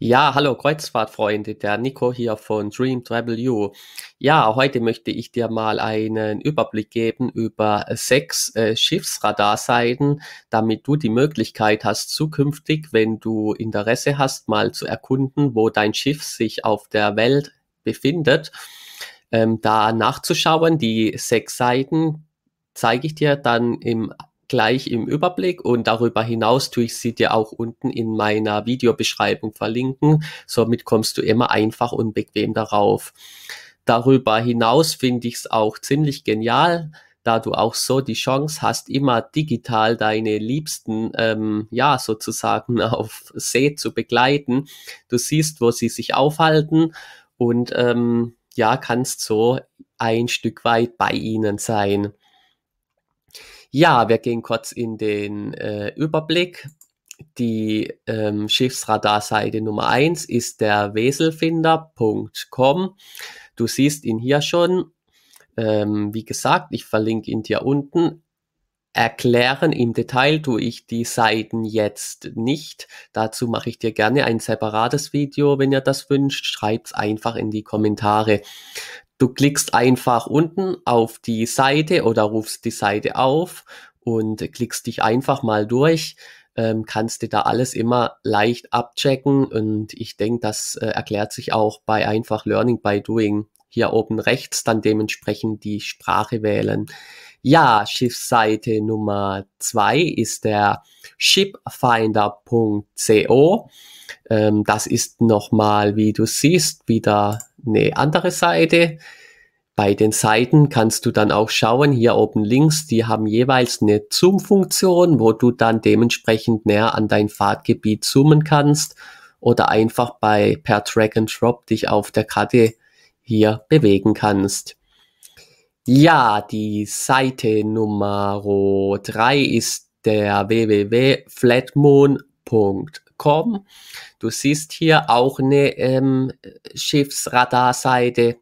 Ja, hallo Kreuzfahrtfreunde, der Nico hier von Dream Travel U. Ja, heute möchte ich dir mal einen Überblick geben über sechs äh, Schiffsradarseiten, damit du die Möglichkeit hast, zukünftig, wenn du Interesse hast, mal zu erkunden, wo dein Schiff sich auf der Welt befindet, ähm, da nachzuschauen. Die sechs Seiten zeige ich dir dann im gleich im Überblick und darüber hinaus tue ich sie dir auch unten in meiner Videobeschreibung verlinken. Somit kommst du immer einfach und bequem darauf. Darüber hinaus finde ich es auch ziemlich genial, da du auch so die Chance hast, immer digital deine Liebsten, ähm, ja, sozusagen auf See zu begleiten. Du siehst, wo sie sich aufhalten und ähm, ja, kannst so ein Stück weit bei ihnen sein. Ja, wir gehen kurz in den äh, Überblick. Die ähm, Schiffsradarseite Nummer 1 ist der weselfinder.com. Du siehst ihn hier schon. Ähm, wie gesagt, ich verlinke ihn dir unten. Erklären im Detail tue ich die Seiten jetzt nicht. Dazu mache ich dir gerne ein separates Video, wenn ihr das wünscht. Schreibt es einfach in die Kommentare. Du klickst einfach unten auf die Seite oder rufst die Seite auf und klickst dich einfach mal durch. Ähm, kannst du da alles immer leicht abchecken und ich denke, das äh, erklärt sich auch bei einfach Learning by Doing. Hier oben rechts dann dementsprechend die Sprache wählen. Ja, Schiffsseite Nummer zwei ist der shipfinder.co. Ähm, das ist nochmal, wie du siehst, wieder eine andere Seite. Bei den Seiten kannst du dann auch schauen, hier oben links, die haben jeweils eine Zoom-Funktion, wo du dann dementsprechend näher an dein Fahrtgebiet zoomen kannst oder einfach bei per Drag and Drop dich auf der Karte hier bewegen kannst. Ja, die Seite Nummer drei ist der www.flatmoon.com kommen. Du siehst hier auch eine ähm, Schiffsradarseite.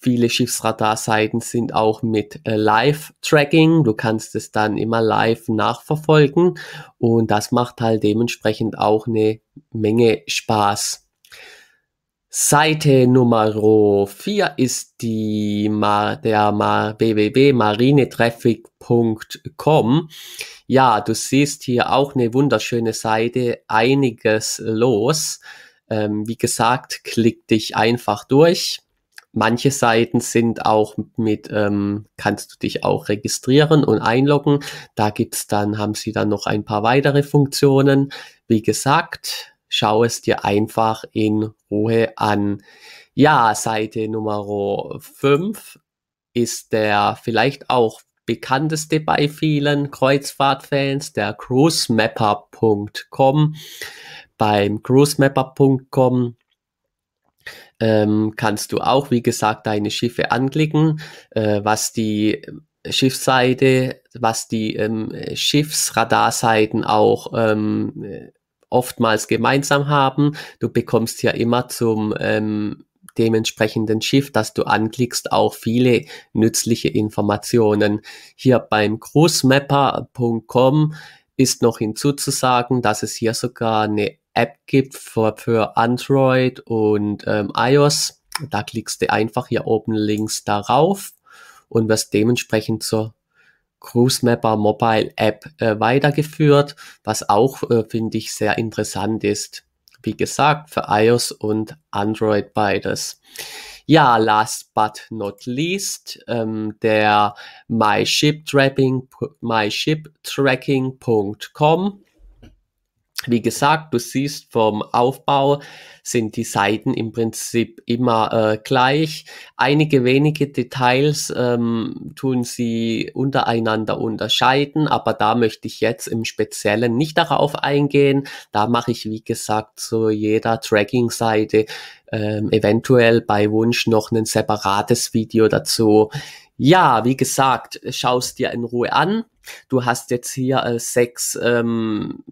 Viele Schiffsradarseiten sind auch mit äh, Live-Tracking. Du kannst es dann immer live nachverfolgen und das macht halt dementsprechend auch eine Menge Spaß. Seite Nummer 4 ist die Mar der Mar BBB Ja, du siehst hier auch eine wunderschöne Seite, einiges los. Ähm, wie gesagt, klick dich einfach durch. Manche Seiten sind auch mit, ähm, kannst du dich auch registrieren und einloggen. Da gibt's dann, haben sie dann noch ein paar weitere Funktionen. Wie gesagt, schau es dir einfach in Ruhe an. Ja, Seite Nummer 5 ist der vielleicht auch bekannteste bei vielen Kreuzfahrtfans, der cruisemapper.com. Beim cruisemapper.com ähm, kannst du auch, wie gesagt, deine Schiffe anklicken, äh, was die Schiffsseite, was die ähm, Schiffsradarseiten auch ähm, oftmals gemeinsam haben. Du bekommst ja immer zum ähm, dementsprechenden Schiff, dass du anklickst, auch viele nützliche Informationen. Hier beim cruisemapper.com ist noch hinzuzusagen, dass es hier sogar eine App gibt für, für Android und ähm, iOS. Da klickst du einfach hier oben links darauf und wirst dementsprechend zur Cruise Mapper Mobile App äh, weitergeführt, was auch, äh, finde ich, sehr interessant ist. Wie gesagt, für iOS und Android beides. Ja, last but not least, ähm, der myshiptracking.com wie gesagt, du siehst vom Aufbau sind die Seiten im Prinzip immer äh, gleich. Einige wenige Details ähm, tun sie untereinander unterscheiden, aber da möchte ich jetzt im Speziellen nicht darauf eingehen. Da mache ich, wie gesagt, zu jeder Tracking-Seite ähm, eventuell bei Wunsch noch ein separates Video dazu. Ja, wie gesagt, schaust dir in Ruhe an. Du hast jetzt hier äh, sechs ähm,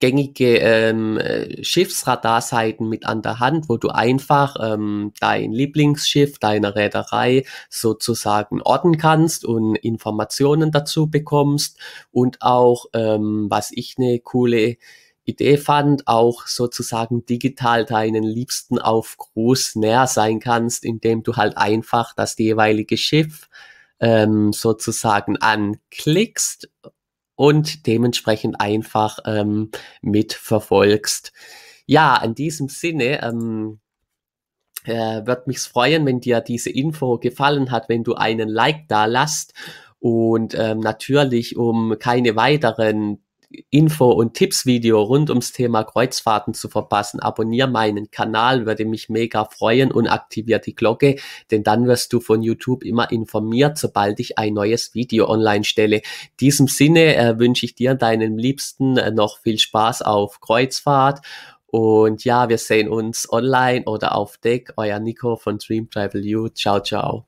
gängige ähm, äh, Schiffsradarseiten mit an der Hand, wo du einfach ähm, dein Lieblingsschiff, deine Reederei sozusagen orten kannst und Informationen dazu bekommst und auch, ähm, was ich eine coole Idee fand, auch sozusagen digital deinen Liebsten auf Gruß näher sein kannst, indem du halt einfach das jeweilige Schiff ähm, sozusagen anklickst und dementsprechend einfach ähm, mitverfolgst. Ja, in diesem Sinne ähm, äh, wird mich freuen, wenn dir diese Info gefallen hat, wenn du einen Like da lasst und ähm, natürlich, um keine weiteren Info- und Tipps-Video rund ums Thema Kreuzfahrten zu verpassen, abonniere meinen Kanal, würde mich mega freuen und aktiviere die Glocke, denn dann wirst du von YouTube immer informiert, sobald ich ein neues Video online stelle. In diesem Sinne äh, wünsche ich dir deinen Liebsten äh, noch viel Spaß auf Kreuzfahrt und ja, wir sehen uns online oder auf Deck. Euer Nico von Dream Travel You. Ciao, ciao.